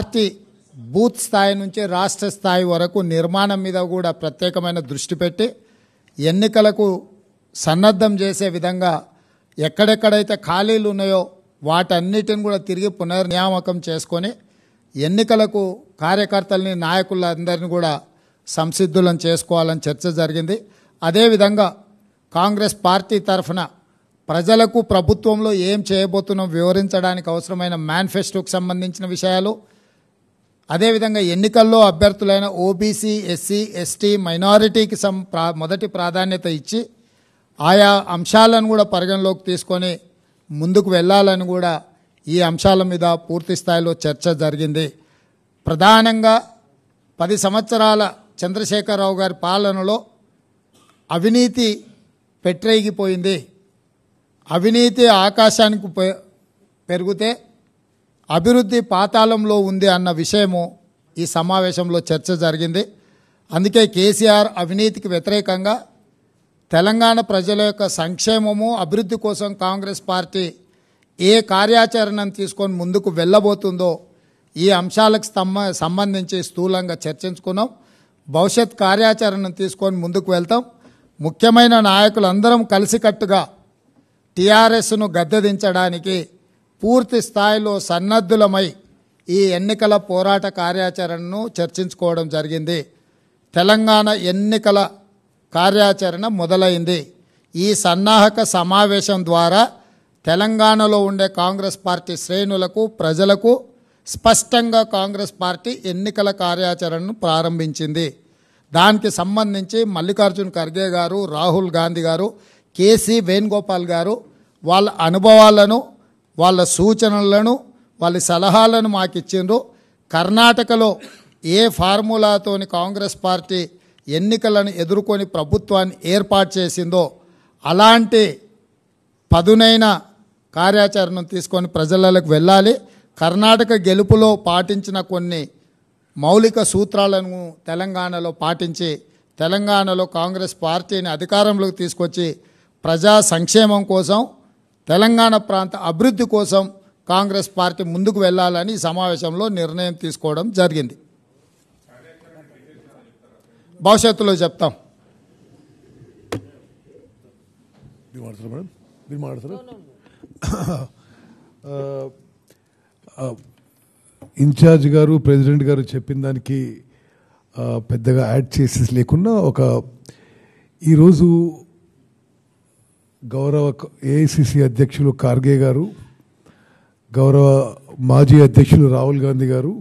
party booth స్థాయి నుంచి రాష్ట్ర స్థాయి వరకు నిర్మాణం మీద కూడా ప్రత్యేకమైన దృష్టి పెట్టి ఎన్నికలకు సన్నద్ధం చేసే విధంగా ఎక్కడెక్కడైతే ఖాళీలు ఉన్నాయో వాటన్నిటిని కూడా తిరిగి పునర్నియామకం చేసుకొని ఎన్నికలకు కార్యకర్తల్ని నాయకులందరినీ కూడా సంసిద్ధులను చేసుకోవాలని చర్చ జరిగింది అదేవిధంగా కాంగ్రెస్ పార్టీ తరఫున ప్రజలకు ప్రభుత్వంలో ఏం చేయబోతున్నాం వివరించడానికి అవసరమైన మేనిఫెస్టోకి సంబంధించిన విషయాలు అదేవిధంగా ఎన్నికల్లో అభ్యర్థులైన ఓబీసీ ఎస్సీ ఎస్టీ మైనారిటీకి సం ప్రా మొదటి ప్రాధాన్యత ఇచ్చి ఆయా అంశాలను కూడా పరిగణలోకి తీసుకొని ముందుకు వెళ్ళాలని కూడా ఈ అంశాల మీద పూర్తి స్థాయిలో చర్చ జరిగింది ప్రధానంగా పది సంవత్సరాల చంద్రశేఖరరావు గారి పాలనలో అవినీతి పెట్టేగిపోయింది అవినీతి ఆకాశానికి పెరిగితే అభివృద్ధి పాతాళంలో ఉంది అన్న విషయము ఈ సమావేశంలో చర్చ జరిగింది అందుకే కేసీఆర్ అవినీతికి వ్యతిరేకంగా తెలంగాణ ప్రజల యొక్క సంక్షేమము అభివృద్ధి కోసం కాంగ్రెస్ పార్టీ ఏ కార్యాచరణను తీసుకొని ముందుకు వెళ్ళబోతుందో ఈ అంశాలకు సంబంధించి స్థూలంగా చర్చించుకున్నాం భవిష్యత్ కార్యాచరణను తీసుకొని ముందుకు వెళ్తాం ముఖ్యమైన నాయకులందరం కలిసికట్టుగా టీఆర్ఎస్ను గద్దెదించడానికి పూర్తి స్థాయిలో సన్నద్ధులమై ఈ ఎన్నికల పోరాట కార్యాచరణను చర్చించుకోవడం జరిగింది తెలంగాణ ఎన్నికల కార్యాచరణ మొదలైంది ఈ సన్నాహక సమావేశం ద్వారా తెలంగాణలో ఉండే కాంగ్రెస్ పార్టీ శ్రేణులకు ప్రజలకు స్పష్టంగా కాంగ్రెస్ పార్టీ ఎన్నికల కార్యాచరణను ప్రారంభించింది దానికి సంబంధించి మల్లికార్జున్ ఖర్గే గారు రాహుల్ గాంధీ గారు కేసీ వేణుగోపాల్ గారు వాళ్ళ అనుభవాలను వాళ్ళ సూచనలను వాళ్ళ సలహాలను మాకు ఇచ్చిండ్రు కర్ణాటకలో ఏ ఫార్ములాతోని కాంగ్రెస్ పార్టీ ఎన్నికలను ఎదుర్కొని ప్రభుత్వాన్ని ఏర్పాటు చేసిందో అలాంటి పదునైన కార్యాచరణను తీసుకొని ప్రజలకు వెళ్ళాలి కర్ణాటక గెలుపులో పాటించిన కొన్ని మౌలిక సూత్రాలను తెలంగాణలో పాటించి తెలంగాణలో కాంగ్రెస్ పార్టీని అధికారంలోకి తీసుకొచ్చి ప్రజా సంక్షేమం కోసం తెలంగాణ ప్రాంత అభివృద్ధి కోసం కాంగ్రెస్ పార్టీ ముందుకు వెళ్లాలని సమావేశంలో నిర్ణయం తీసుకోవడం జరిగింది భవిష్యత్తులో చెప్తాం ఇన్ఛార్జ్ గారు ప్రెసిడెంట్ గారు చెప్పిన దానికి పెద్దగా యాడ్ చేసేసి లేకుండా ఒక ఈరోజు గౌరవ ఏఐసిసి అధ్యక్షులు కార్గే గారు గౌరవ మాజీ అధ్యక్షులు రాహుల్ గాంధీ గారు